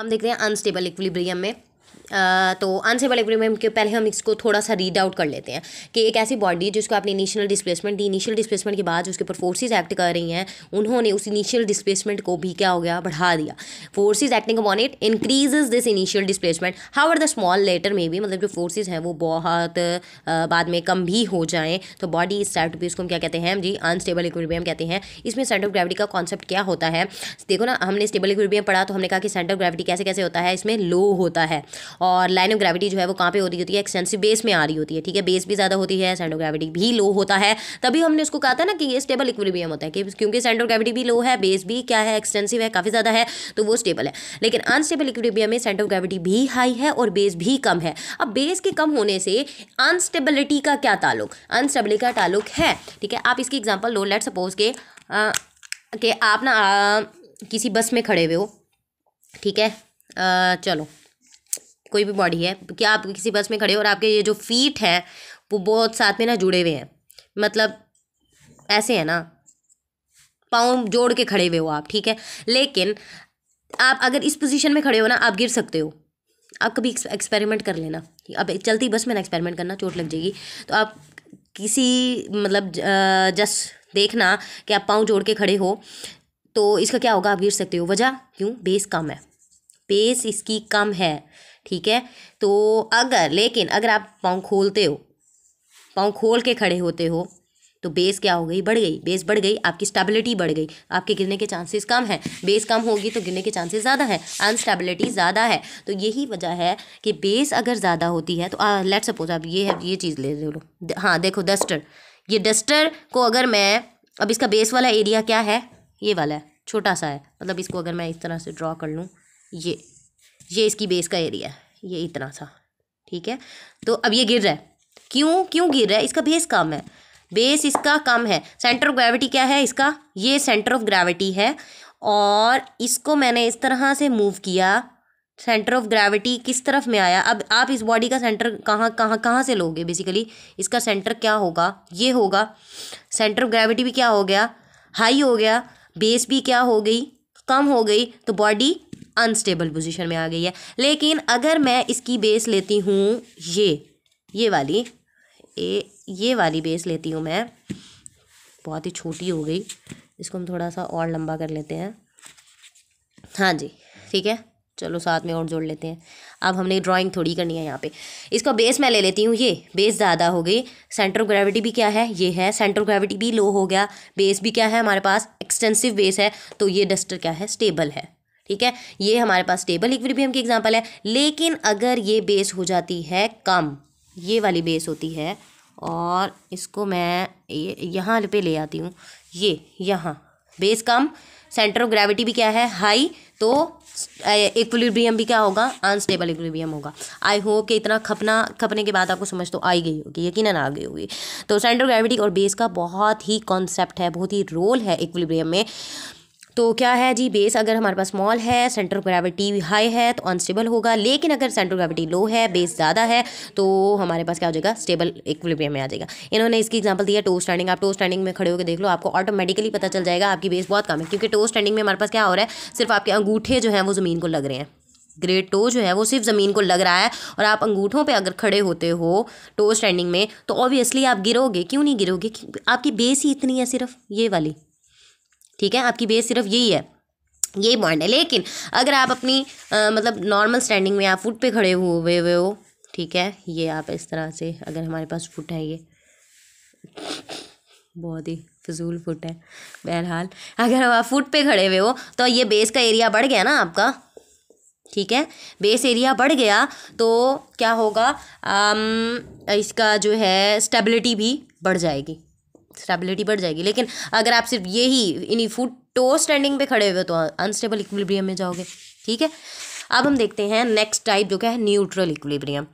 हम देख रहे हैं अनस्टेबल इक्विलिब्रियम में तो अनसेबल एग्रीमेंट के पहले हम इसको थोड़ा सा रीड आउट कर लेते हैं कि एक ऐसी बॉडी जिसको आपने इनिशियल डिस्प्लेसमेंट दी इनिशियल डिस्प्लेसमेंट के बाद उसके ऊपर फोर्सेज एक्ट कर रही हैं उन्होंने उस इनिशियल डिस्प्लेसमेंट को भी क्या हो गया बढ़ा दिया forces acting upon it increases this initial displacement how are the small letter में भी मतलब जो फोर्सेज हैं वो बहुत बाद में कम भी हो जाएँ तो बॉडी इस टाइप उसको हम क्या कहते हैं जी अनस्टेबल इक्वेबियम कहते हैं इसमें सेंटर ऑफ ग्रेविटी का कॉन्सेप्ट क्या होता है देखो ना हमने स्टेबल इक्वेबियम पढ़ा तो हमने कहा कि सेंटर ऑफ ग्रेविटी कैसे कैसे होता है इसमें लो होता है और लाइन ऑफ ग्रेविटी जो है वो कहाँ पे हो रही होती है एक्सटेंसिव बेस में आ रही होती है ठीक है बेस भी ज़्यादा होती है सेंटर ग्रेविटी भी लो होता है तभी हमने उसको कहा था ना कि ये स्टेबल इक्विलिब्रियम होता है कि क्योंकि सेंटर ग्रेविटी भी लो है बेस भी क्या है एक्सटेंसिव है काफ़ी ज़्यादा है तो वो स्टेबल है लेकिन अनस्टेबल इक्विलिब्रियम में सेंटर ग्रेविटी भी हाई है और बेस भी कम है अब बेस के कम होने से अनस्टेबिलिटी का क्या ताल्लुक अनस्टेबिलिटी का ताल्लुक है ठीक है आप इसकी एग्जाम्पल लो लेट सपोज के आ, आप ना किसी बस में खड़े हुए हो ठीक है आ, चलो कोई भी बॉडी है कि आप किसी बस में खड़े हो और आपके ये जो फीट हैं वो बहुत साथ में ना जुड़े हुए हैं मतलब ऐसे है ना पाँव जोड़ के खड़े हुए हो आप ठीक है लेकिन आप अगर इस पोजीशन में खड़े हो ना आप गिर सकते हो आप कभी एक्सपेरिमेंट कर लेना अब चलती बस में ना एक्सपेरिमेंट करना चोट लग जाएगी तो आप किसी मतलब जस्ट देखना कि आप पाँव जोड़ के खड़े हो तो इसका क्या होगा आप गिर सकते हो वजह क्यों बेस कम है बेस इसकी कम है ठीक है तो अगर लेकिन अगर आप पाँव खोलते हो पाँव खोल के खड़े होते हो तो बेस क्या हो गई बढ़ गई बेस बढ़ गई आपकी स्टेबिलिटी बढ़ गई आपके गिरने के चांसेस कम हैं बेस कम होगी तो गिरने के चांसेस ज़्यादा है अनस्टेबिलिटी ज़्यादा है तो यही वजह है कि बेस अगर ज़्यादा होती है तो लेट सपोज आप ये है ये चीज़ ले लो हाँ देखो डस्टर ये डस्टर को अगर मैं अब इसका बेस वाला एरिया क्या है ये वाला है छोटा सा है मतलब इसको अगर मैं इस तरह से ड्रॉ कर लूँ ये ये इसकी बेस का एरिया है ये इतना सा ठीक है तो अब ये गिर रहा है क्यों क्यों गिर रहा है इसका बेस कम है बेस इसका कम है सेंटर ऑफ ग्रेविटी क्या है इसका ये सेंटर ऑफ ग्रेविटी है और इसको मैंने इस तरह से मूव किया सेंटर ऑफ ग्रेविटी किस तरफ में आया अब आप इस बॉडी का सेंटर कहाँ कहाँ कहाँ से लोगे बेसिकली इसका सेंटर क्या होगा ये होगा सेंटर ऑफ ग्रेविटी भी क्या हो गया हाई हो गया बेस भी क्या हो गई कम हो गई तो बॉडी अनस्टेबल पोजीशन में आ गई है लेकिन अगर मैं इसकी बेस लेती हूँ ये ये वाली ए ये वाली बेस लेती हूँ मैं बहुत ही छोटी हो गई इसको हम थोड़ा सा और लंबा कर लेते हैं हाँ जी ठीक है चलो साथ में और जोड़ लेते हैं अब हमने ड्राइंग थोड़ी करनी है यहाँ पे इसका बेस मैं ले लेती हूँ ये बेस ज़्यादा हो गई सेंटर ऑफ ग्रेविटी भी क्या है ये है सेंटर ऑफ ग्रेविटी भी लो हो गया बेस भी क्या है हमारे पास एक्सटेंसिव बेस है तो ये डस्टर क्या है स्टेबल है ठीक है ये हमारे पास स्टेबल इक्विलिब्रियम की एग्जांपल है लेकिन अगर ये बेस हो जाती है कम ये वाली बेस होती है और इसको मैं ये यहाँ पे ले आती हूँ ये यहाँ बेस कम सेंटर ऑफ ग्रेविटी भी क्या है हाई तो इक्विलिब्रियम भी क्या होगा अनस्टेबल इक्विलिब्रियम होगा आई होप कि इतना खपना खपने के बाद आपको समझ तो आई गई होगी यकीन आ गई होगी तो सेंटर ऑफ ग्रेविटी और बेस का बहुत ही कॉन्सेप्ट है बहुत ही रोल है इक्विलिब्रियम में तो क्या है जी बेस अगर हमारे पास स्मॉल है सेंटर ऑफ ग्रेविटी हाई है तो अनस्टेबल होगा लेकिन अगर सेंटर ऑफ ग्रेविटी लो है बेस ज़्यादा है तो हमारे पास क्या हो जाएगा स्टेबल इक्विलिब्रियम में आ जाएगा इन्होंने इसकी एग्जांपल दिया टो स्टैंडिंग आप टो स्टैंडिंग में खड़े होकर देख लो आपको ऑटोमेटिकली पता चल जाएगा आपकी बेस बहुत कम है क्योंकि टो स्टैंडिंग में हमारे पास क्या हो रहा है सिर्फ आपके अंगूठे जो हैं वो ज़मीन को लग रहे हैं ग्रेट टो जो है वो सिर्फ ज़मीन को लग रहा है और आप अंगूठों पे अगर खड़े होते हो टो स्टैंडिंग में तो ऑब्वियसली आप गिरोगे क्यों नहीं गिरोगे आपकी बेस ही इतनी है सिर्फ ये वाली ठीक है आपकी बेस सिर्फ यही है यही पॉइंट है लेकिन अगर आप अपनी आ, मतलब नॉर्मल स्टैंडिंग में आप फुट पे खड़े हुए हुए हो ठीक है ये आप इस तरह से अगर हमारे पास फुट है ये बहुत ही फजूल फुट है बहरहाल अगर आप फुट पे खड़े हुए हो तो ये बेस का एरिया बढ़ गया ना आपका ठीक है बेस एरिया बढ़ गया तो क्या होगा आम, इसका जो है स्टेबिलिटी भी बढ़ जाएगी स्टेबिलिटी बढ़ जाएगी लेकिन अगर आप सिर्फ ये ही इन्हीं फूड टो स्टैंडिंग पे खड़े हुए तो अनस्टेबल इक्विलिब्रियम में जाओगे ठीक है अब हम देखते हैं नेक्स्ट टाइप जो क्या है न्यूट्रल इक्विलिब्रियम